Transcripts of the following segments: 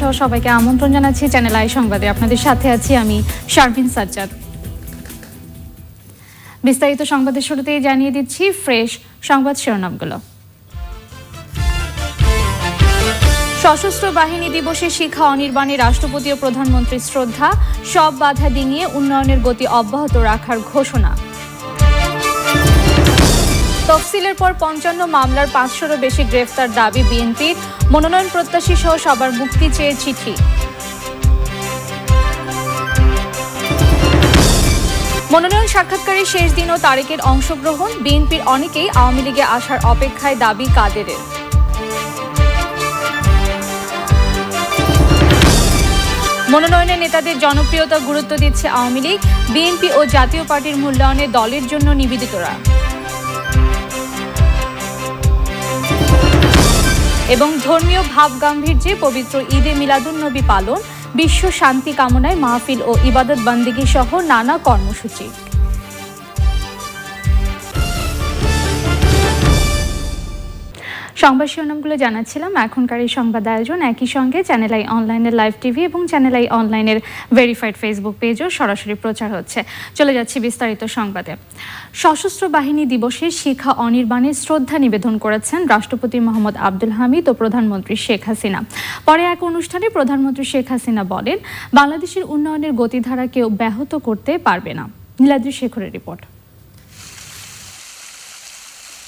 সহ সবাইকে আমন্ত্রণ জানাচ্ছি চ্যানেল আই সংবাদে আপনাদের সাথে আছি আমি শারবিন সাজ্জাদ বিস্তারিত সংবাদের শুরুতেই জানিয়ে দিচ্ছি ফ্রেশ সংবাদ শিরোনামগুলো সশস্ত্র বাহিনী দিবসে শিখা অনির্বাণে রাষ্ট্রপতি ও প্রধানমন্ত্রীর শ্রদ্ধা সব বাধা ডিঙিয়ে উন্নয়নের গতি অব্যাহত রাখার ঘোষণা তফসিলের পর পঞ্চান্ন মামলার পাঁচশোরও বেশি গ্রেফতার দাবি বিএনপির মনোনয়ন প্রত্যাশী সহ সবার মুক্তি চেয়ে চিঠি মনোনয়ন সাক্ষাৎকারের শেষ দিন ও তারেকের অংশগ্রহণ বিএনপির অনেকেই আওয়ামী লীগে আসার অপেক্ষায় দাবি কাদেরের মনোনয়নে নেতাদের জনপ্রিয়তা গুরুত্ব দিচ্ছে আওয়ামী লীগ বিএনপি ও জাতীয় পার্টির মূল্যায়নে দলের জন্য নিবেদিতরা এবং ধর্মীয় ভাব গাম্ভীর্যে পবিত্র ঈদে মিলাদুন্নবী পালন বিশ্ব শান্তি কামনায় মাহফিল ও ইবাদত বান্দিগি সহ নানা কর্মসূচি সংবাদ শিরোনামগুলো জানাচ্ছিলাম এখনকার এই সংবাদ আয়োজন একই সঙ্গে চ্যানেল আই অনলাইনের লাইভ টিভি এবং চ্যানেল আই অনলাইনের ভেরিফাইড ফেসবুক পেজও সরাসরি প্রচার হচ্ছে চলে যাচ্ছি বিস্তারিত সংবাদে সশস্ত্র বাহিনী দিবসে শিখা অনির্বাণে শ্রদ্ধা নিবেদন করেছেন রাষ্ট্রপতি মোহাম্মদ আব্দুল হামিদ ও প্রধানমন্ত্রী শেখ হাসিনা পরে এক অনুষ্ঠানে প্রধানমন্ত্রী শেখ হাসিনা বলেন বাংলাদেশের উন্নয়নের গতিধারা কেউ ব্যাহত করতে পারবে না নীলাদ্রি শেখরের রিপোর্ট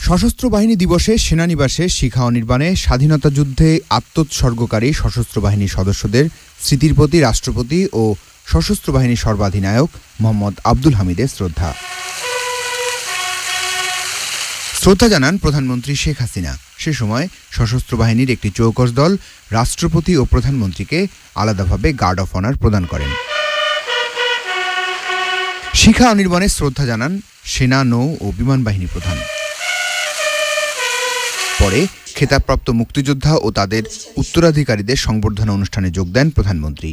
সশস্ত্র বাহিনী দিবসে সেনানিবাসে শিখা অনির্বাণে স্বাধীনতা যুদ্ধে আত্মোৎসর্গকারী সশস্ত্র বাহিনীর সদস্যদের স্মৃতির প্রতি রাষ্ট্রপতি ও সশস্ত্র বাহিনীর সর্বাধিনায়ক মোহাম্মদ আব্দুল হামিদের শ্রদ্ধা শ্রদ্ধা জানান প্রধানমন্ত্রী শেখ হাসিনা সে সময় সশস্ত্র বাহিনীর একটি চৌকস দল রাষ্ট্রপতি ও প্রধানমন্ত্রীকে আলাদাভাবে গার্ড অফ অনার প্রদান করেন শিখা অনির্বাণে শ্রদ্ধা জানান সেনা নৌ ও বিমান বাহিনী প্রধান পরে খেতাবপ্রাপ্ত মুক্তিযোদ্ধা ও তাদের উত্তরাধিকারীদের সংবর্ধনা অনুষ্ঠানে যোগ দেন প্রধানমন্ত্রী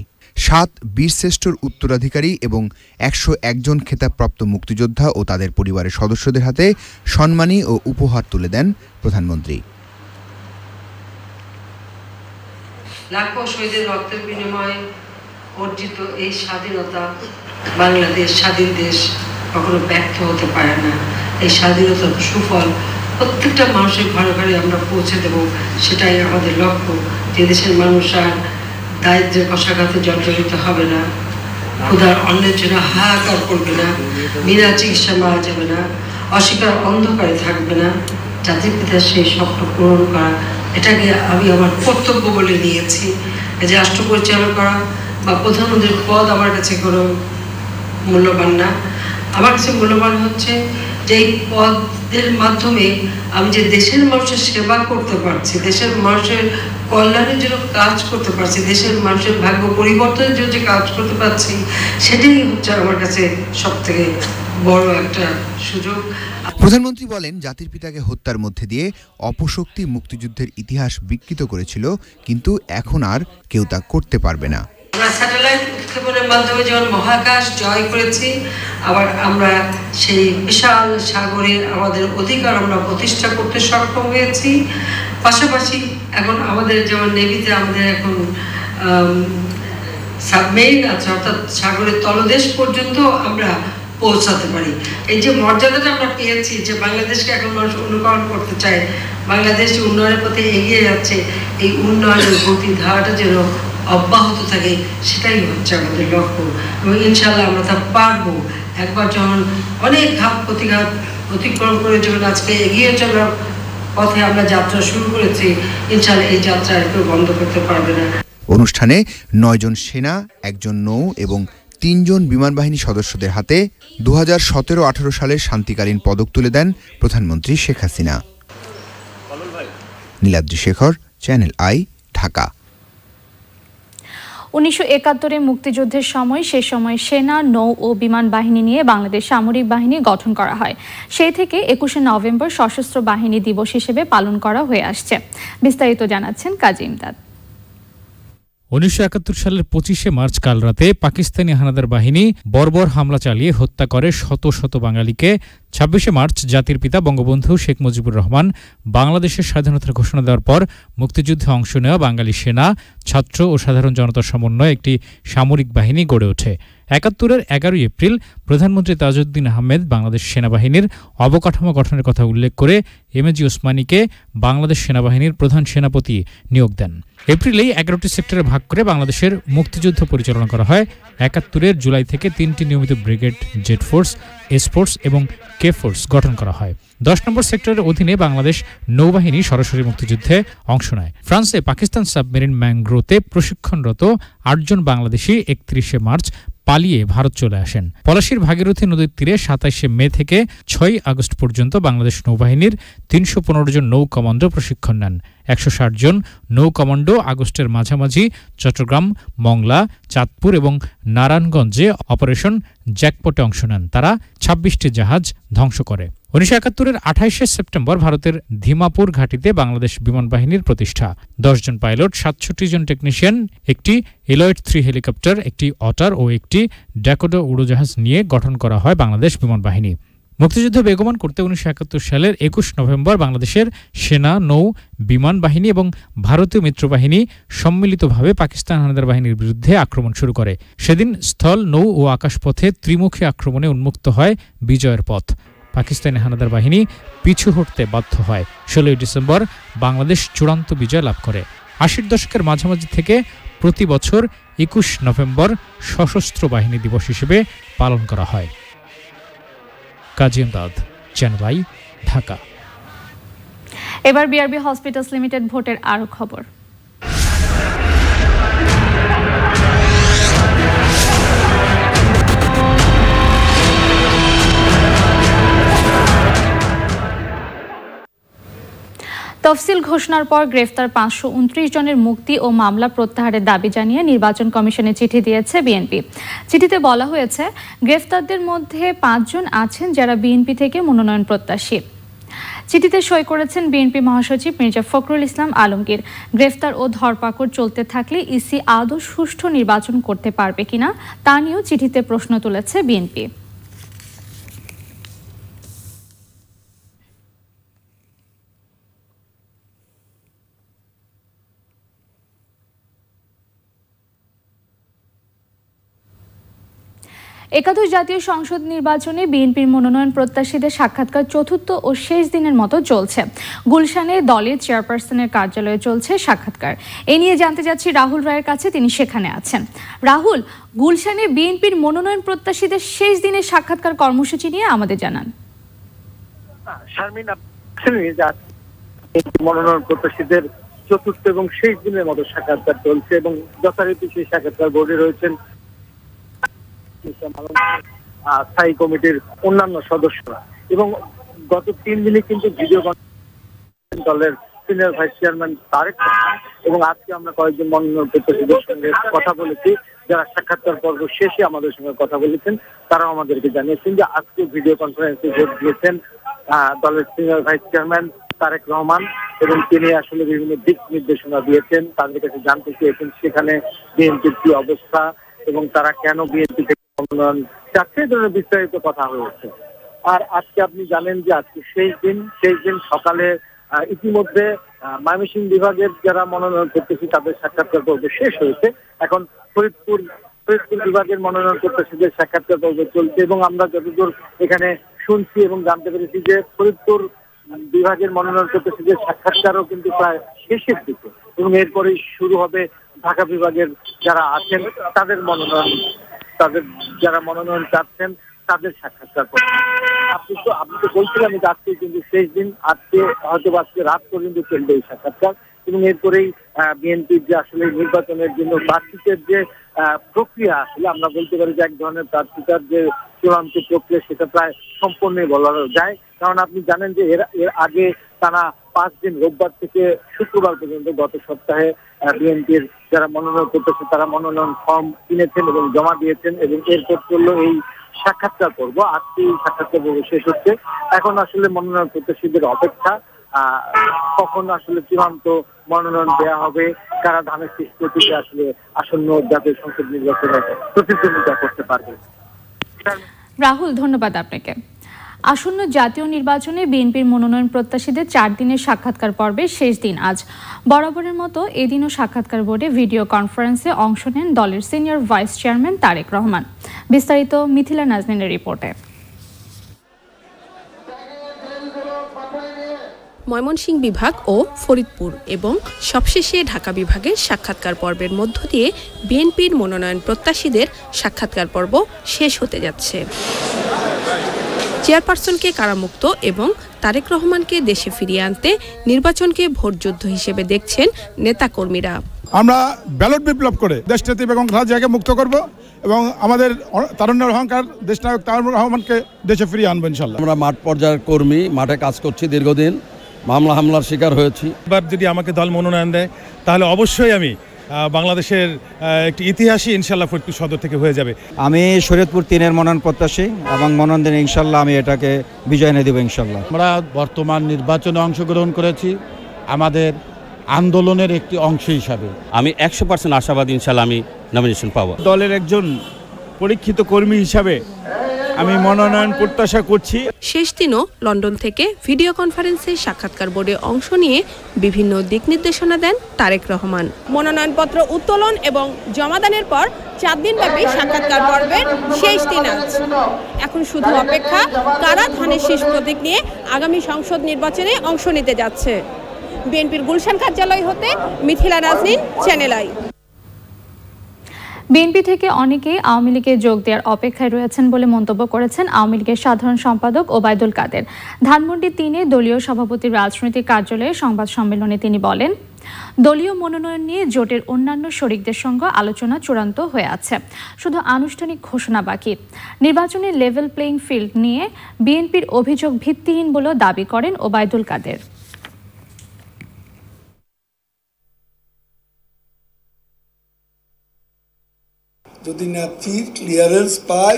সাত বীরশ্রেষ্ঠর উত্তরাধিকারী এবং একশো একজন খেতাবপ্রাপ্ত মুক্তিযোদ্ধা ও তাদের পরিবারের সদস্যদের হাতে সম্মানী ও উপহার তুলে দেন প্রধানমন্ত্রী লাখো শহীদের রক্তের বিনিময়ে অর্জিত এই স্বাধীনতা বাংলাদেশ স্বাধীন দেশ কখনো ব্যর্থ হতে পারে না এই স্বাধীনতার সুফল প্রত্যেকটা মানুষের ঘরে ঘরে আমরা পৌঁছে দেব সেটাই আমাদের লক্ষ্য যে দেশের মানুষ আর দারিদ্রের কষাঘাতে জর্জরিত হবে না ক্ষুধার অন্যের জন্য হাহাকার করবে না বিনা চিকিৎসা মারা যাবে না অস্বীকার অন্ধকারে থাকবে না জাতির পিতা সেই স্বপ্ন পূরণ করা এটাকে আমি আমার কর্তব্য বলে নিয়েছি যে রাষ্ট্র পরিচালনা করা বা প্রধানমন্ত্রীর পদ আমার কাছে কোনো মূল্যবান না আমার কাছে মূল্যবান হচ্ছে যেই পদের মাধ্যমে আমি যে দেশের মানুষের সেবা করতে পারছি দেশের মানুষের কল্যাণের জন্য কাজ করতে পারছি দেশের মানুষের ভাগ্য পরিবর্তনের জন্য যে কাজ করতে পারছি সেটাই হচ্ছে আমার কাছে সব থেকে বড় একটা সুযোগ প্রধানমন্ত্রী বলেন জাতির পিতাকে হত্যার মধ্যে দিয়ে অপশক্তি মুক্তিযুদ্ধের ইতিহাস বিকৃত করেছিল কিন্তু এখন আর কেউ তা করতে পারবে না স্যাটেলাইট মাধ্যমে যেমন মহাকাশ জয় করেছি আবার আমরা সেই বিশাল সাগরের আমাদের অধিকার আমরা প্রতিষ্ঠা করতে সক্ষম হয়েছি পাশাপাশি এখন আমাদের যেমন নেভিতে আমাদের এখন সাবমেরিন আছে অর্থাৎ সাগরের তলদেশ পর্যন্ত আমরা পৌঁছাতে পারি এই যে মর্যাদাটা আমরা পেয়েছি যে বাংলাদেশকে এখন মানুষ অনুকরণ করতে চায় বাংলাদেশ উন্নয়নের পথে এগিয়ে যাচ্ছে এই উন্নয়নের গতি ধারাটা যেন অব্যাহত থাকে সেটাই হচ্ছে আমাদের লক্ষ্য এবং ইনশাল্লাহ আমরা তা পারবো একবার যখন অনেক ঘাত প্রতিঘাত অতিক্রম করে যখন আজকে এগিয়ে চলার পথে আমরা যাত্রা শুরু করেছি ইনশাল্লাহ এই যাত্রা কেউ বন্ধ করতে পারবে না অনুষ্ঠানে নয়জন সেনা একজন নৌ এবং তিনজন বিমান বাহিনী সদস্যদের হাতে দু হাজার সতেরো আঠারো সালের শান্তিকালীন পদক তুলে দেন প্রধানমন্ত্রী শেখ হাসিনা নীলাদ্রি শেখর চ্যানেল আই ঢাকা উনিশশো একাত্তরে মুক্তিযুদ্ধের সময় সে সময় সেনা নৌ ও বিমান বাহিনী নিয়ে বাংলাদেশ সামরিক বাহিনী গঠন করা হয় সেই থেকে একুশে নভেম্বর সশস্ত্র বাহিনী দিবস হিসেবে পালন করা হয়ে আসছে বিস্তারিত জানাচ্ছেন কাজী ইমদাদ উনিশশো সালের পঁচিশে মার্চ কাল রাতে পাকিস্তানি হানাদার বাহিনী বর্বর হামলা চালিয়ে হত্যা করে শত শত বাঙালিকে ছাব্বিশে মার্চ জাতির পিতা বঙ্গবন্ধু শেখ মুজিবুর রহমান বাংলাদেশের স্বাধীনতার ঘোষণা দেওয়ার পর মুক্তিযুদ্ধে অংশ নেওয়া বাঙালি সেনা ছাত্র ও সাধারণ জনতার সমন্বয়ে একটি সামরিক বাহিনী গড়ে ওঠে একাত্তরের এগারোই এপ্রিল প্রধানমন্ত্রী তাজউদ্দিন আহমেদ বাংলাদেশ সেনাবাহিনীর অবকাঠামো গঠনের কথা উল্লেখ করে এম জি ওসমানীকে বাংলাদেশ সেনাবাহিনীর প্রধান সেনাপতি নিয়োগ দেন এপ্রিলেই এগারোটি সেক্টরে ভাগ করে বাংলাদেশের মুক্তিযুদ্ধ পরিচালনা করা হয় একাত্তরের জুলাই থেকে তিনটি নিয়মিত brigade Z force S force এবং কে ফোর্স গঠন করা হয় দশ নম্বর সেক্টরের অধীনে বাংলাদেশ নৌবাহিনী সরাসরি মুক্তিযুদ্ধে অংশ নেয় ফ্রান্সে পাকিস্তান সাবমেরিন ম্যাংগ্রোতে প্রশিক্ষণরত আটজন বাংলাদেশি একত্রিশে মার্চ পালিয়ে ভারত চলে আসেন পলাশির ভাগীরথী নদীর তীরে সাতাশে মে থেকে ছয় আগস্ট পর্যন্ত বাংলাদেশ নৌবাহিনীর তিনশো জন নৌ কমান্ডো প্রশিক্ষণ নেন একশো জন নৌ কমান্ডো আগস্টের মাঝামাঝি চট্টগ্রাম মংলা চাঁদপুর এবং নারায়ণগঞ্জে অপারেশন জ্যাকপটে অংশ নেন তারা ছাব্বিশটি জাহাজ ধ্বংস করে উনিশশো একাত্তরের আঠাইশে সেপ্টেম্বর ভারতের ধিমাপুর ঘাটিতে বাংলাদেশ বিমান বাহিনীর প্রতিষ্ঠা দশজন পাইলট সাতষট্টি জন টেকনিশিয়ান একটি এলয়েড থ্রি হেলিকপ্টার একটি অটার ও একটি ড্যাকোডো উড়োজাহাজ নিয়ে গঠন করা হয় বাংলাদেশ বিমান বাহিনী মুক্তিযুদ্ধ বেগমান করতে উনিশশো সালের একুশ নভেম্বর বাংলাদেশের সেনা নৌ বিমান বাহিনী এবং ভারতীয় মিত্র বাহিনী সম্মিলিতভাবে পাকিস্তান হানাদার বাহিনীর বিরুদ্ধে আক্রমণ শুরু করে সেদিন স্থল নৌ ও আকাশপথে ত্রিমুখী আক্রমণে উন্মুক্ত হয় বিজয়ের পথ পাকিস্তানি হানাদার বাহিনী পিছু হটতে বাধ্য হয় ষোলোই ডিসেম্বর বাংলাদেশ চূড়ান্ত বিজয় লাভ করে আশির দশকের মাঝামাঝি থেকে প্রতি বছর একুশ নভেম্বর সশস্ত্র বাহিনী দিবস হিসেবে পালন করা হয় কাজী এমদাদ চ্যানেল আই ঢাকা এবার বিআরবি হসপিটালস লিমিটেড ভোটের আরও খবর তফসিল ঘোষণার পর গ্রেফতার পাঁচশো উনত্রিশ জনের মুক্তি ও মামলা প্রত্যাহারের দাবি জানিয়ে নির্বাচন কমিশনে চিঠি দিয়েছে বিএনপি চিঠিতে বলা হয়েছে গ্রেফতারদের মধ্যে পাঁচজন আছেন যারা বিএনপি থেকে মনোনয়ন প্রত্যাশী চিঠিতে সই করেছেন বিএনপি মহাসচিব মির্জা ফখরুল ইসলাম আলমগীর গ্রেফতার ও ধরপাকড় চলতে থাকলে ইসি আদৌ সুষ্ঠু নির্বাচন করতে পারবে কিনা তা নিয়েও চিঠিতে প্রশ্ন তুলেছে বিএনপি একাদশ জাতীয় সংসদ নির্বাচনে বিএনপির মনোনয়ন প্রত্যাশীদের সাক্ষাৎকার চতুর্থ ও শেষ দিনের মতো চলছে গুলশানে দলের চেয়ারপারসনের কার্যালয়ে চলছে সাক্ষাৎকার এ নিয়ে জানতে যাচ্ছি রাহুল রায়ের কাছে তিনি সেখানে আছেন রাহুল গুলশানে বিএনপির মনোনয়ন প্রত্যাশীদের শেষ দিনের সাক্ষাৎকার কর্মসূচি নিয়ে আমাদের জানান মনোনয়ন প্রত্যাশীদের চতুর্থ এবং শেষ দিনের মতো সাক্ষাৎকার চলছে এবং যথারীতি সেই সাক্ষাৎকার বোর্ডে রয়েছেন স্থায়ী কমিটির অন্যান্য সদস্যরা এবং গত তিন দিনে কিন্তু ভিডিও দলের সিনিয়র ভাইস চেয়ারম্যান তারেক এবং আজকে আমরা কয়েকজন মনোনয়ন প্রত্যাশীদের সঙ্গে কথা বলেছি যারা সাক্ষাৎকার পর্ব শেষে আমাদের সঙ্গে কথা বলেছেন তারাও আমাদেরকে জানিয়েছেন যে আজকে ভিডিও কনফারেন্সে ভোট দিয়েছেন দলের senior vice chairman Tarique Rahman এবং তিনি আসলে বিভিন্ন দিক নির্দেশনা দিয়েছেন তাদের কাছে জানতে চেয়েছেন সেখানে বিএনপির কি অবস্থা এবং তারা কেন বিএনপি থেকে সম্মেলন চারটে ধরনের বিস্তারিত কথা হয়েছে আর আজকে আপনি জানেন যে আজকে শেষ দিন শেষ দিন সকালে ইতিমধ্যে ময়মনসিংহ বিভাগের যারা মনোনয়ন করতেছি তাদের সাক্ষাৎকার পর্ব শেষ হয়েছে এখন ফরিদপুর ফরিদপুর বিভাগের মনোনয়ন করতেছিদের সাক্ষাৎকার পর্ব চলছে এবং আমরা যতদূর এখানে শুনছি এবং জানতে পেরেছি যে ফরিদপুর বিভাগের মনোনয়ন করতেছিদের সাক্ষাৎকারও কিন্তু প্রায় শেষের দিকে এবং এরপরেই শুরু হবে ঢাকা বিভাগের যারা আছেন তাদের মনোনয়ন তাদের যারা মনোনয়ন চাচ্ছেন তাদের সাক্ষাৎকার করতে আপনি তো আপনি তো বলছিলেন যে আজকে কিন্তু শেষ দিন আজকে হয়তো আজকে রাত পর্যন্ত চলবে এই সাক্ষাৎকার এবং এরপরেই বিএনপির যে আসলে নির্বাচনের জন্য প্রার্থীদের যে প্রক্রিয়া আসলে আমরা বলতে পারি যে এক ধরনের প্রার্থীতার যে চূড়ান্ত প্রক্রিয়া সেটা প্রায় সম্পূর্ণই বলা যায় কারণ আপনি জানেন যে এর এর আগে তারা পাঁচ দিন রোববার থেকে শুক্রবার পর্যন্ত গত সপ্তাহে বিএনপির যারা মনোনয়ন করতেছে তারা মনোনয়ন ফর্ম কিনেছেন এবং জমা দিয়েছেন এবং এরপর চললো এই সাক্ষাৎকার পর্ব আজকে এই সাক্ষাৎকার পর্ব শেষ হচ্ছে এখন আসলে মনোনয়ন প্রত্যাশীদের অপেক্ষা কখন আসলে চূড়ান্ত মনোনয়ন দেওয়া হবে কারা ধানের শেষ আসলে আসন্ন জাতীয় সংসদ নির্বাচনে প্রতিদ্বন্দ্বিতা করতে পারবে রাহুল ধন্যবাদ আপনাকে আসন্ন জাতীয় নির্বাচনে বিএনপির মনোনয়ন প্রত্যাশীদের চার দিনের সাক্ষাৎকার পর্বে শেষ দিন আজ বরাবরের মতো এদিনও সাক্ষাৎকার বোর্ডে ভিডিও কনফারেন্সে অংশ নেন দলের senior vice chairman Tarique Rahman বিস্তারিত মিথিলা নাজমিনের রিপোর্টে ময়মনসিংহ বিভাগ ও ফরিদপুর এবং সবশেষে ঢাকা বিভাগের সাক্ষাৎকার পর্বের মধ্য দিয়ে বিএনপির মনোনয়ন প্রত্যাশীদের সাক্ষাৎকার পর্ব শেষ হতে যাচ্ছে চেয়ারপারসনকে কারামুক্ত এবং তারেক রহমানকে দেশে ফিরিয়ে আনতে নির্বাচনকে ভোটযুদ্ধ হিসেবে দেখছেন নেতাকর্মীরা আমরা ব্যালট বিপ্লব করে দেশনেত্রী বেগম খালেদাকে মুক্ত করব এবং আমাদের তারুণ্যের অহংকার দেশনায়ক তারুণ রহমানকে দেশে ফিরিয়ে আনবো ইনশাল্লাহ আমরা মাঠ পর্যায়ের কর্মী মাঠে কাজ করছি দীর্ঘদিন মামলা হামলার শিকার হয়েছি এবার যদি আমাকে দল মনোনয়ন দেয় তাহলে অবশ্যই আমি বাংলাদেশের একটি ইতিহাসই ইনশাল্লাহ ফরিদপুর সদর থেকে হয়ে যাবে আমি শরীয়তপুর তিনের মনন প্রত্যাশী এবং মনন দিন ইনশাল্লাহ আমি এটাকে বিজয় এনে দেবো ইনশাল্লাহ আমরা বর্তমান নির্বাচনে অংশগ্রহণ করেছি আমাদের আন্দোলনের একটি অংশ হিসাবে আমি একশো পার্সেন্ট আশাবাদ ইনশাল্লাহ আমি নমিনেশন পাবো দলের একজন পরীক্ষিত কর্মী হিসাবে আমি মনোনয়ন প্রত্যাশা করছি শেষ দিনও লন্ডন থেকে ভিডিও কনফারেন্সে সাক্ষাৎকার বোর্ডে অংশ নিয়ে বিভিন্ন দিক নির্দেশনা দেন তারেক রহমান মনোনয়নপত্র উত্তোলন এবং জমাদানের পর চার দিন ব্যাপী সাক্ষাৎকার পর্বের শেষ দিন আজ এখন শুধু অপেক্ষা কারা ধানের শেষ প্রতীক নিয়ে আগামী সংসদ নির্বাচনে অংশ নিতে যাচ্ছে বিএনপির গুলশান কার্যালয় হতে মিথিলা রাজনীন চ্যানেল আই বিএনপি থেকে অনেকেই আওয়ামী লীগে যোগ দেওয়ার অপেক্ষায় রয়েছেন বলে মন্তব্য করেছেন আওয়ামী লীগের সাধারণ সম্পাদক ওবায়দুল কাদের ধানমন্ডি তিনে দলীয় সভাপতির রাজনৈতিক কার্যালয়ে সংবাদ সম্মেলনে তিনি বলেন দলীয় মনোনয়ন নিয়ে জোটের অন্যান্য শরিকদের সঙ্গে আলোচনা চূড়ান্ত হয়ে আছে শুধু আনুষ্ঠানিক ঘোষণা বাকি নির্বাচনের লেভেল প্লেইং ফিল্ড নিয়ে বিএনপির অভিযোগ ভিত্তিহীন বলেও দাবি করেন ওবায়দুল কাদের যদি ন্যাপথির ক্লিয়ারেন্স পাই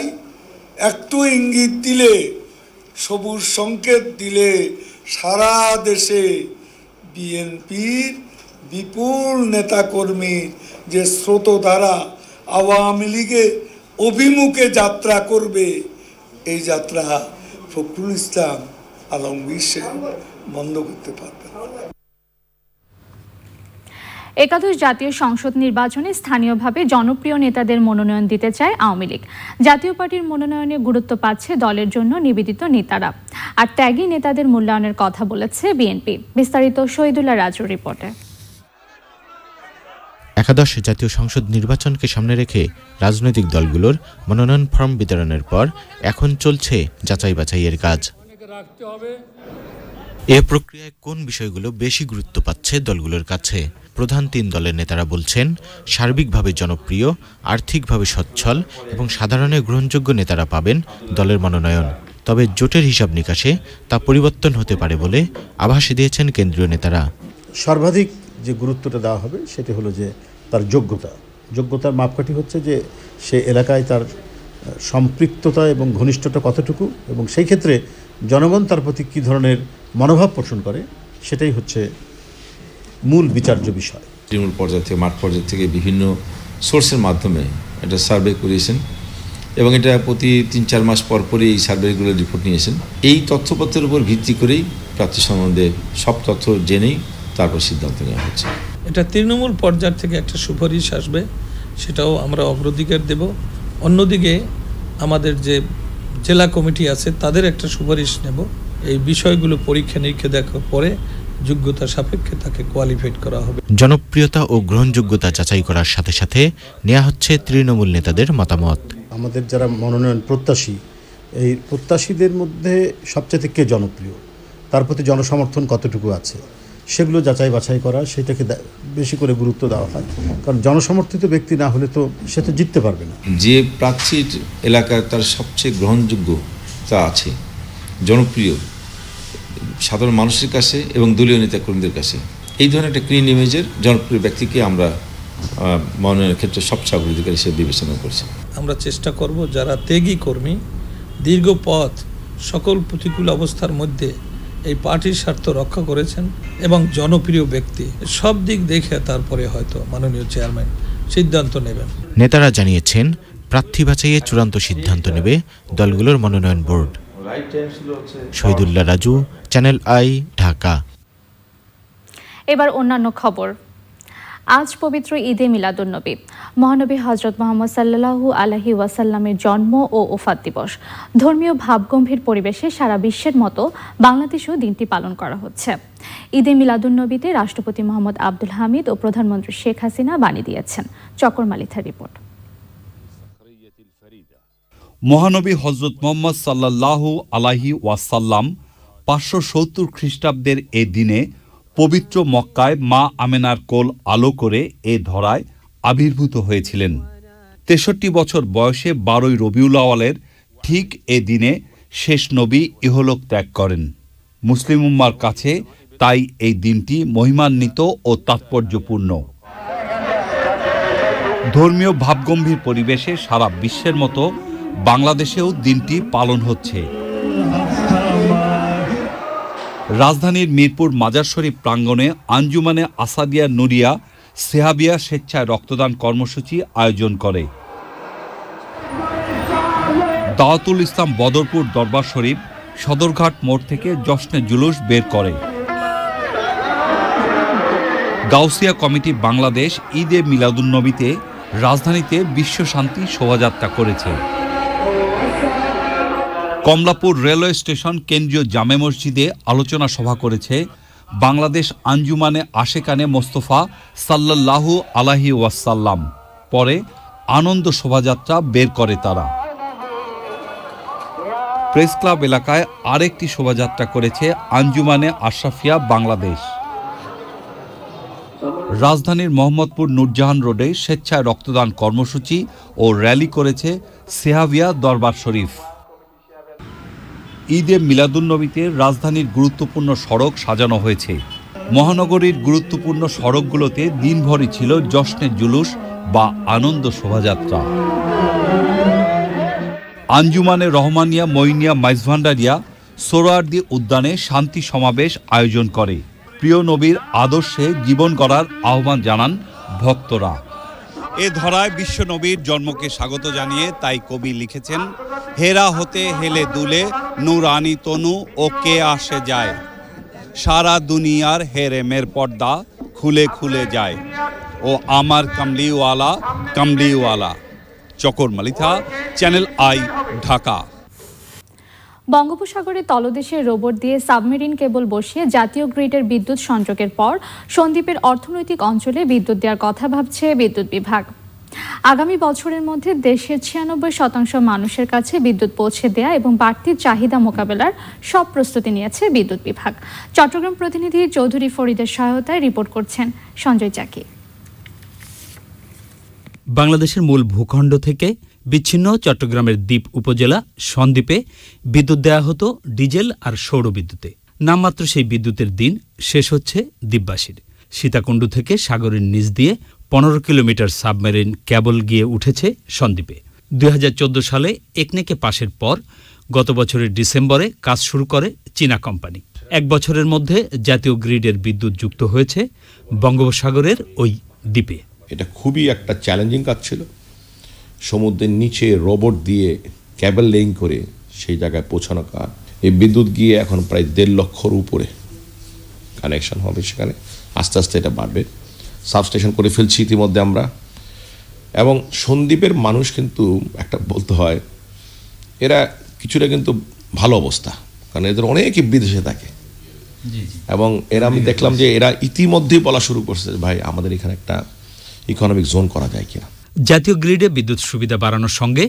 একটু ইঙ্গিত দিলে সবুজ সংকেত দিলে সারা দেশে বিএনপির বিপুল নেতাকর্মীর যে স্রোত দ্বারা আওয়ামী লীগে অভিমুখে যাত্রা করবে এই যাত্রা ফখরুল ইসলাম আলম সেন বন্ধ করতে পারবে একাদশ জাতীয় সংসদ নির্বাচনে স্থানীয়ভাবে জনপ্রিয় নেতাদের মনোনয়ন দিতে চায় আওয়ামী লীগ জাতীয় পার্টির মনোনয়নে গুরুত্ব পাচ্ছে দলের জন্য নিবেদিত নেতারা আর ত্যাগী নেতাদের মূল্যায়নের কথা বলেছে বিএনপি বিস্তারিত শহীদুল্লাহ রাজুর রিপোর্টে একাদশ জাতীয় সংসদ নির্বাচনকে সামনে রেখে রাজনৈতিক দলগুলোর মনোনয়ন ফর্ম বিতরণের পর এখন চলছে যাচাই বাছাইয়ের কাজ এ প্রক্রিয়ায় কোন বিষয়গুলো বেশি গুরুত্ব পাচ্ছে দলগুলোর কাছে প্রধান তিন দলের নেতারা বলছেন সার্বিকভাবে জনপ্রিয় আর্থিকভাবে সচ্ছল এবং সাধারণে গ্রহণযোগ্য নেতারা পাবেন দলের মনোনয়ন তবে জোটের হিসাব নিকাশে তা পরিবর্তন হতে পারে বলে আভাস দিয়েছেন কেন্দ্রীয় নেতারা সর্বাধিক যে গুরুত্বটা দেওয়া হবে সেটি হলো যে তার যোগ্যতা যোগ্যতার মাপকাঠি হচ্ছে যে সে এলাকায় তার সম্পৃক্ততা এবং ঘনিষ্ঠতা কতটুকু এবং সেই ক্ষেত্রে জনগণ তার প্রতি কী ধরনের মনোভাব পোষণ করে সেটাই হচ্ছে মূল বিচার্য বিষয় তৃণমূল পর্যায় থেকে মাঠ পর্যায় থেকে বিভিন্ন সোর্সের মাধ্যমে এটা সার্ভে করিয়েছেন এবং এটা প্রতি তিন চার মাস পর পরই এই সার্ভেগুলোর রিপোর্ট নিয়েছেন এই তথ্যপত্রের উপর ভিত্তি করেই প্রার্থী সম্বন্ধে সব তথ্য জেনেই তারপর সিদ্ধান্ত নেওয়া হচ্ছে এটা তৃণমূল পর্যায় থেকে একটা সুপারিশ আসবে সেটাও আমরা অগ্রাধিকার দেব অন্যদিকে আমাদের যে জেলা কমিটি আছে তাদের একটা সুপারিশ নেব এই বিষয়গুলো পরীক্ষা নিরীক্ষা দেখার পরে যোগ্যতা সাপেক্ষে তাকে কোয়ালিফাইড করা হবে জনপ্রিয়তা ও গ্রহণযোগ্যতা যাচাই করার সাথে সাথে নেওয়া হচ্ছে তৃণমূল নেতাদের মতামত আমাদের যারা মনোনয়ন প্রত্যাশী এই প্রত্যাশীদের মধ্যে সবচেয়ে কে জনপ্রিয় তার প্রতি জনসমর্থন কতটুকু আছে সেগুলো যাচাই বাছাই করা সেটাকে বেশি করে গুরুত্ব দেওয়া হয় কারণ জনসমর্থিত ব্যক্তি না হলে তো সে তো জিততে পারবে না যে প্রার্থীর এলাকায় তার সবচেয়ে গ্রহণযোগ্য তা আছে জনপ্রিয় সাধারণ মানুষের কাছে এবং দলীয় নেতাকর্মীদের কাছে এই ধরনের একটা ক্লিন ইমেজের জনপ্রিয় ব্যক্তিকে আমরা মনোনয়নের ক্ষেত্রে সবচেয়ে অগ্রাধিকার হিসেবে বিবেচনা করছি আমরা চেষ্টা করব যারা ত্যাগী কর্মী দীর্ঘ পথ সকল প্রতিকূল অবস্থার মধ্যে এই পার্টির স্বার্থ রক্ষা করেছেন এবং জনপ্রিয় ব্যক্তি সব দিক দেখে তারপরে হয়তো মাননীয় চেয়ারম্যান সিদ্ধান্ত নেবেন নেতারা জানিয়েছেন প্রার্থী বাছাইয়ে চূড়ান্ত সিদ্ধান্ত নেবে দলগুলোর মনোনয়ন বোর্ড শহীদুল্লাহ রাজু চ্যানেল আই ঢাকা এবার অন্যান্য খবর আজ পবিত্র ঈদে মিলাদুন্নবী মহানবী হজরত মোহাম্মদ সাল্লাহু আলহি ওয়াসাল্লামের জন্ম ও ওফাত দিবস ধর্মীয় ভাবগম্ভীর পরিবেশে সারা বিশ্বের মতো বাংলাদেশেও দিনটি পালন করা হচ্ছে ঈদে মিলাদুন্নবীতে রাষ্ট্রপতি মোহাম্মদ আব্দুল হামিদ ও প্রধানমন্ত্রী শেখ হাসিনা বাণী দিয়েছেন চকর মালিথার রিপোর্ট মহানবী হজরত মোহাম্মদ সাল্লাহু আলাহি ওয়াসাল্লাম পাঁচশো সত্তর খ্রিস্টাব্দের এ দিনে পবিত্র মক্কায় মা আমেনার কোল আলো করে এ ধরায় আবির্ভূত হয়েছিলেন তেষট্টি বছর বয়সে বারোই রবিউল আওয়ালের ঠিক এ দিনে শেষ নবী ইহলোক ত্যাগ করেন মুসলিম উম্মার কাছে তাই এই দিনটি মহিমান্বিত ও তাৎপর্যপূর্ণ ধর্মীয় ভাবগম্ভীর পরিবেশে সারা বিশ্বের মতো বাংলাদেশেও দিনটি পালন হচ্ছে রাজধানীর মিরপুর মাজার শরীফ প্রাঙ্গণে আঞ্জুমানে আসাদিয়া নুরিয়া সেহাবিয়া স্বেচ্ছায় রক্তদান কর্মসূচি আয়োজন করে দাওয়াতুল ইসলাম বদরপুর দরবার শরীফ সদরঘাট মোড় থেকে জশ্নে জুলুস বের করে গাউসিয়া কমিটি বাংলাদেশ ঈদে মিলাদুন্নবীতে রাজধানীতে বিশ্বশান্তি শোভাযাত্রা করেছে কমলাপুর রেলওয়ে স্টেশন কেন্দ্রীয় জামে মসজিদে আলোচনা সভা করেছে বাংলাদেশ আঞ্জুমানে আশেকানে মোস্তফা সাল্লাল্লাহু আলাহি ওয়াসাল্লাম পরে আনন্দ শোভাযাত্রা বের করে তারা প্রেস ক্লাব এলাকায় আরেকটি শোভাযাত্রা করেছে আঞ্জুমানে আশরাফিয়া বাংলাদেশ রাজধানীর মোহাম্মদপুর নুরজাহান রোডে স্বেচ্ছায় রক্তদান কর্মসূচি ও র্যালি করেছে সেহাভিয়া দরবার শরীফ ঈদে মিলাদুন্নবীতে রাজধানীর গুরুত্বপূর্ণ সড়ক সাজানো হয়েছে মহানগরীর গুরুত্বপূর্ণ সড়কগুলোতে দিনভরই ছিল জশ্নের জুলুস বা আনন্দ শোভাযাত্রা আঞ্জুমানে রহমানিয়া মইনিয়া মাইজভান্ডারিয়া সোরারদি উদ্যানে শান্তি সমাবেশ আয়োজন করে প্রিয় নবীর আদর্শে জীবন গড়ার আহ্বান জানান ভক্তরা এ ধরায় বিশ্বনবীর জন্মকে স্বাগত জানিয়ে তাই কবি লিখেছেন হেরা হতে হেলে দুলে নুরানি তনু ও কে আসে যায় সারা দুনিয়ার মের পর্দা খুলে খুলে যায় ও আমার কামলিওয়ালা কামলিওয়ালা চকর মালিথা চ্যানেল আই ঢাকা বঙ্গোপসাগরে তলদেশে রোবট দিয়ে সাবমেরিন কেবল বসিয়ে জাতীয় গ্রিডের বিদ্যুৎ সংযোগের পর সন্দ্বীপের অর্থনৈতিক অঞ্চলে বিদ্যুৎ দেওয়ার কথা ভাবছে বিদ্যুৎ বিভাগ আগামী বছরের মধ্যে দেশের ছিয়ানব্বই শতাংশ মানুষের কাছে বিদ্যুৎ পৌঁছে দেয়া এবং বাড়তি চাহিদা মোকাবেলার সব প্রস্তুতি নিয়েছে বিদ্যুৎ বিভাগ চট্টগ্রাম প্রতিনিধি চৌধুরী ফরিদের সহায়তায় রিপোর্ট করছেন সঞ্জয় চাকি বাংলাদেশের মূল ভূখণ্ড থেকে বিচ্ছিন্ন চট্টগ্রামের দ্বীপ উপজেলা সন্দ্বীপে বিদ্যুৎ দেয়া হতো ডিজেল আর সৌর বিদ্যুতে নামমাত্র সেই বিদ্যুতের দিন শেষ হচ্ছে দ্বীপবাসীর সীতাকুণ্ডু থেকে সাগরের নিচ দিয়ে পনেরো কিলোমিটার সাবমেরিন ক্যাবল গিয়ে উঠেছে সন্দ্বীপে দুই সালে একনেকে পাশের পর গত বছরের ডিসেম্বরে কাজ শুরু করে চীনা কোম্পানি এক বছরের মধ্যে জাতীয় গ্রিডের বিদ্যুৎ যুক্ত হয়েছে বঙ্গোপসাগরের ওই দ্বীপে এটা খুবই একটা চ্যালেঞ্জিং কাজ ছিল সমুদ্রের নিচে রোবট দিয়ে ক্যাবেল লেইং করে সেই জায়গায় পৌঁছানো কাজ এই বিদ্যুৎ গিয়ে এখন প্রায় দেড় লক্ষর উপরে কানেকশন হবে সেখানে আস্তে আস্তে এটা বাড়বে সাবস্টেশন করে ফেলছি ইতিমধ্যে আমরা এবং সন্দ্বীপের মানুষ কিন্তু একটা বলতে হয় এরা কিছুটা কিন্তু ভালো অবস্থা কারণ এদের অনেক বিদেশে থাকে এবং এরা আমি দেখলাম যে এরা ইতিমধ্যেই বলা শুরু করছে ভাই আমাদের এখানে একটা ইকোনমিক জোন করা যায় কিনা জাতীয় গ্রিডে বিদ্যুৎ সুবিধা বাড়ানোর সঙ্গে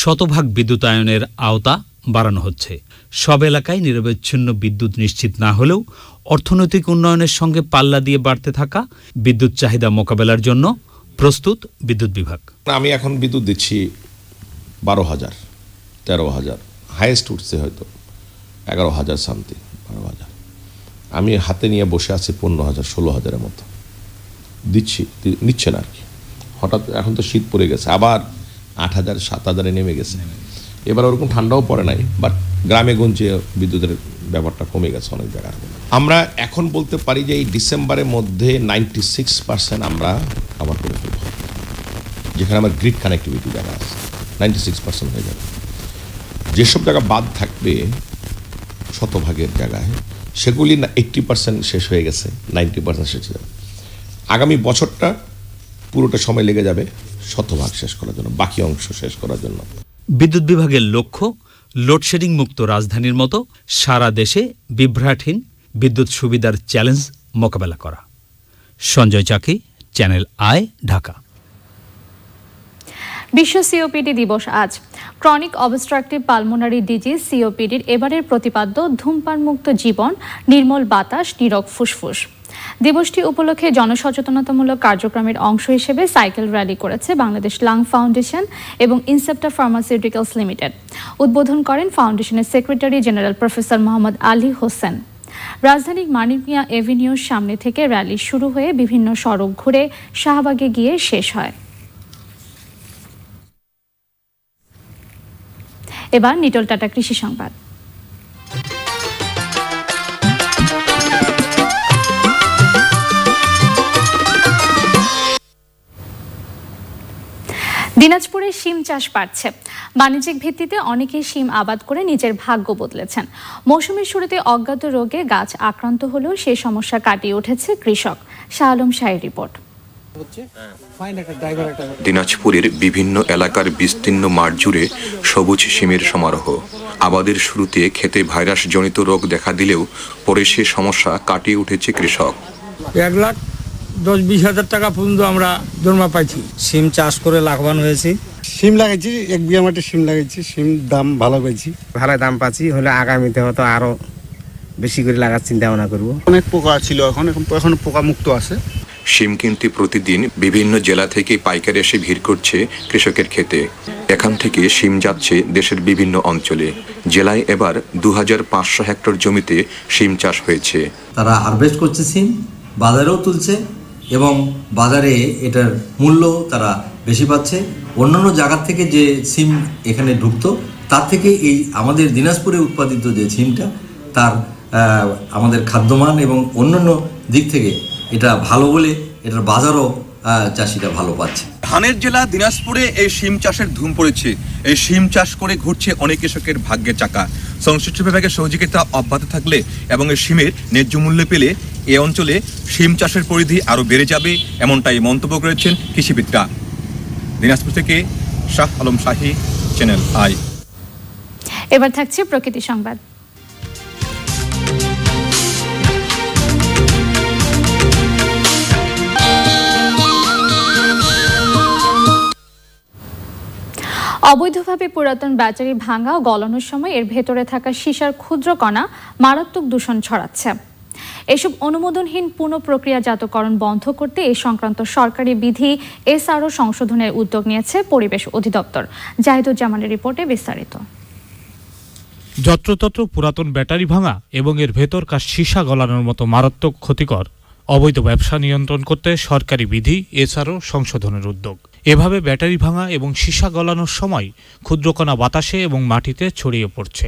শতভাগ বিদ্যুতায়নের আওতা বাড়ানো হচ্ছে সব এলাকায় নিরবচ্ছিন্ন বিদ্যুৎ নিশ্চিত না হলেও অর্থনৈতিক উন্নয়নের সঙ্গে পাল্লা দিয়ে বাড়তে থাকা বিদ্যুৎ চাহিদা মোকাবেলার জন্য প্রস্তুত বিদ্যুৎ বিভাগ আমি এখন বিদ্যুৎ দিচ্ছি বারো হাজার তেরো হাজার হায়েস্ট উঠছে হয়তো এগারো হাজার শান্তি বারো হাজার আমি হাতে নিয়ে বসে আছি পনেরো হাজার ষোলো হাজারের মতো দিচ্ছি নিচ্ছে না আর কি হঠাৎ এখন তো শীত পড়ে গেছে আবার আট হাজার সাত হাজারে নেমে গেছে এবার ওরকম ঠান্ডাও পড়ে নাই বাট গ্রামে গঞ্জে বিদ্যুতের ব্যাপারটা কমে গেছে অনেক জায়গায় আমরা এখন বলতে পারি যে এই ডিসেম্বরের মধ্যে নাইনটি সিক্স পার্সেন্ট আমরা আবার করে ফেলব যেখানে আমার গ্রিড কানেক্টিভিটি জায়গা আছে নাইনটি সিক্স পার্সেন্ট হয়ে যাবে যেসব জায়গা বাদ থাকবে শতভাগের জায়গায় সেগুলি এইট্টি পার্সেন্ট শেষ হয়ে গেছে নাইনটি পার্সেন্ট শেষ হয়ে যাবে আগামী বছরটা পুরোটা সময় লেগে যাবে শতভাগ শেষ করার জন্য বাকি অংশ শেষ করার জন্য বিদ্যুৎ বিভাগের লক্ষ্য লোডশেডিং মুক্ত রাজধানীর মতো সারা দেশে বিভ্রাটহীন বিদ্যুৎ সুবিধার চ্যালেঞ্জ মোকাবেলা করা সঞ্জয় চাকি চ্যানেল আই ঢাকা বিশ্ব সিওপিডি দিবস আজ ক্রনিক অবস্ট্রাকটিভ পালমোনারি ডিজিজ সিওপিডির এবারের প্রতিপাদ্য ধূমপানমুক্ত জীবন নির্মল বাতাস নিরক ফুসফুস দিবসটি উপলক্ষে জনসচেতনতামূলক কার্যক্রমের অংশ হিসেবে সাইকেল র্যালি করেছে বাংলাদেশ লাং ফাউন্ডেশন এবং ইনসেপ্টা ফার্মাসিউটিক্যালস লিমিটেড উদ্বোধন করেন ফাউন্ডেশনের secretary general professor Mohammad Ali Hossain রাজধানীর মানিকিয়া মিয়া এভিনিউর সামনে থেকে র্যালি শুরু হয়ে বিভিন্ন সড়ক ঘুরে শাহবাগে গিয়ে শেষ হয় এবার নিটল টাটা কৃষি সংবাদ দিনাজপুরে শিম চাষ বাড়ছে বাণিজ্যিক ভিত্তিতে অনেকেই শিম আবাদ করে নিজের ভাগ্য বদলেছেন মৌসুমের শুরুতে অজ্ঞাত রোগে গাছ আক্রান্ত হলেও সে সমস্যা কাটিয়ে উঠেছে কৃষক শাহ সাহের রিপোর্ট দিনাজপুরের বিভিন্ন এলাকার বিস্তীর্ণ মাঠ জুড়ে সবুজ শিমের সমারোহ আবাদের শুরুতে খেতে জনিত রোগ দেখা দিলেও পরে সে সমস্যা কাটিয়ে উঠেছে কৃষক এক লাখ দশ বিশ হাজার টাকা পর্যন্ত আমরা দরমা পাইছি সিম চাষ করে লাভবান হয়েছি সিম লাগাইছি এক বিঘা মাটি সিম লাগাইছি সিম দাম ভালো পেয়েছি ভালো দাম পাচ্ছি হলে আগামীতে হয়তো আরো বেশি করে লাগার চিন্তা ভাবনা করবো অনেক পোকা ছিল এখন এখন পোকা মুক্ত আছে সিম কিনতে প্রতিদিন বিভিন্ন জেলা থেকে পাইকারি এসে ভিড় করছে কৃষকের ক্ষেতে এখান থেকে সিম যাচ্ছে দেশের বিভিন্ন অঞ্চলে জেলায় এবার দু হেক্টর জমিতে সিম চাষ হয়েছে তারা হারভেস্ট করছে সিম বাজারেও তুলছে এবং বাজারে এটার মূল্য তারা বেশি পাচ্ছে অন্যান্য জায়গার থেকে যে সিম এখানে ঢুকত তার থেকে এই আমাদের দিনাজপুরে উৎপাদিত যে সিমটা তার আমাদের খাদ্যমান এবং অন্যান্য দিক থেকে এটা ভালো বলে এটার বাজারও চাষিরা ভালো পাচ্ছে ধানের জেলা দিনাজপুরে এই সিম চাষের ধুম পড়েছে এই সিম চাষ করে ঘুরছে অনেক কৃষকের ভাগ্যের চাকা সংশ্লিষ্ট বিভাগের সহযোগিতা অব্যাহত থাকলে এবং এই সিমের ন্যায্য মূল্য পেলে এ অঞ্চলে সিম চাষের পরিধি আরও বেড়ে যাবে এমনটাই মন্তব্য করেছেন কৃষিবিদরা দিনাজপুর থেকে শাহ আলম শাহী চ্যানেল আই এবার থাকছে প্রকৃতি সংবাদ অবৈধভাবে পুরাতন ব্যাটারি ভাঙা ও গলানোর সময় এর ভেতরে থাকা সীসার ক্ষুদ্র কণা মারাত্মক দূষণ ছড়াচ্ছে এসব অনুমোদনহীন পুনঃ প্রক্রিয়াজাতকরণ বন্ধ করতে এ সংক্রান্ত সরকারি বিধি এসআরও সংশোধনের উদ্যোগ নিয়েছে পরিবেশ অধিদপ্তর জাহিদুজ্জামানের রিপোর্টে বিস্তারিত যত্রতত্র পুরাতন ব্যাটারি ভাঙা এবং এর ভেতরকার সীসা গলানোর মতো মারাত্মক ক্ষতিকর অবৈধ ব্যবসা নিয়ন্ত্রণ করতে সরকারি বিধি এছাড়াও সংশোধনের উদ্যোগ এভাবে ব্যাটারি ভাঙা এবং সীসা গলানোর সময় ক্ষুদ্রকণা বাতাসে এবং মাটিতে ছড়িয়ে পড়ছে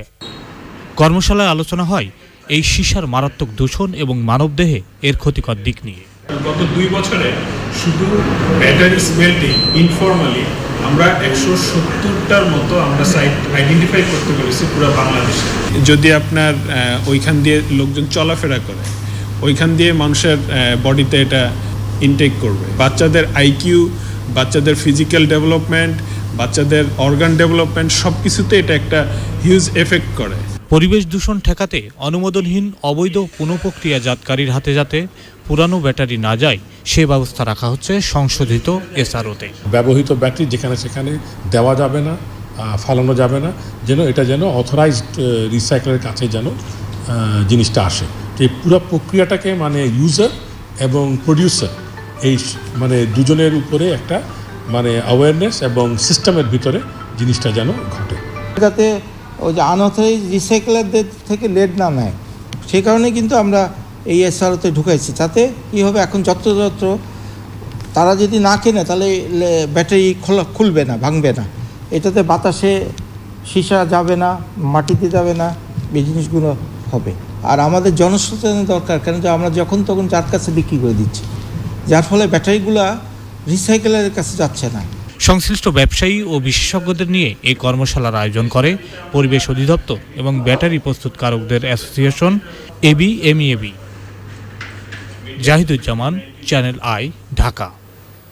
কর্মশালায় আলোচনা হয় এই সীসার মারাত্মক দূষণ এবং মানবদেহে এর ক্ষতিকর দিক নিয়ে গত দুই বছরে শুধু ব্যাটারি স্মেলটি ইনফর্মালি আমরা একশো সত্তরটার মতো আমরা সাইট আইডেন্টিফাই করতে পেরেছি পুরো বাংলাদেশে যদি আপনার ওইখান দিয়ে লোকজন চলাফেরা করে ওইখান দিয়ে মানুষের বডিতে এটা ইনটেক করবে বাচ্চাদের আইকিউ বাচ্চাদের ফিজিক্যাল ডেভেলপমেন্ট বাচ্চাদের অর্গান ডেভেলপমেন্ট সব কিছুতে এটা একটা হিউজ এফেক্ট করে পরিবেশ দূষণ ঠেকাতে অনুমোদনহীন অবৈধ পুনঃপ্রক্রিয়াজাতকারীর হাতে যাতে পুরানো ব্যাটারি না যায় সে ব্যবস্থা রাখা হচ্ছে সংশোধিত এসআরওতে ব্যবহৃত ব্যাটারি যেখানে সেখানে দেওয়া যাবে না ফালানো যাবে না যেন এটা যেন অথরাইজড রিসাইকেলের কাছে যেন জিনিসটা আসে এই পুরো প্রক্রিয়াটাকে মানে ইউজার এবং প্রডিউসার এই মানে দুজনের উপরে একটা মানে অ্যাওয়ারনেস এবং সিস্টেমের ভিতরে জিনিসটা যেন ঘটে যাতে ওই যে আনঅথরাইজ রিসাইকেলারদের থেকে লেট না নেয় সেই কারণে কিন্তু আমরা এই আরতে ঢুকাইছি তাতে কী হবে এখন যত্রতত্র তারা যদি না কেনে তাহলে ব্যাটারি খোলা খুলবে না ভাঙবে না এটাতে বাতাসে সীসা যাবে না মাটিতে যাবে না এই জিনিসগুলো হবে আর আমাদের জনসচেতনের দরকার কেন যে আমরা যখন তখন যার কাছে বিক্রি করে দিচ্ছি যার ফলে ব্যাটারিগুলা রিসাইকেলের কাছে যাচ্ছে না সংশ্লিষ্ট ব্যবসায়ী ও বিশেষজ্ঞদের নিয়ে এই কর্মশালার আয়োজন করে পরিবেশ অধিদপ্তর এবং ব্যাটারি প্রস্তুতকারকদের association AB MEAB Zahiduzzaman Channel I Dhaka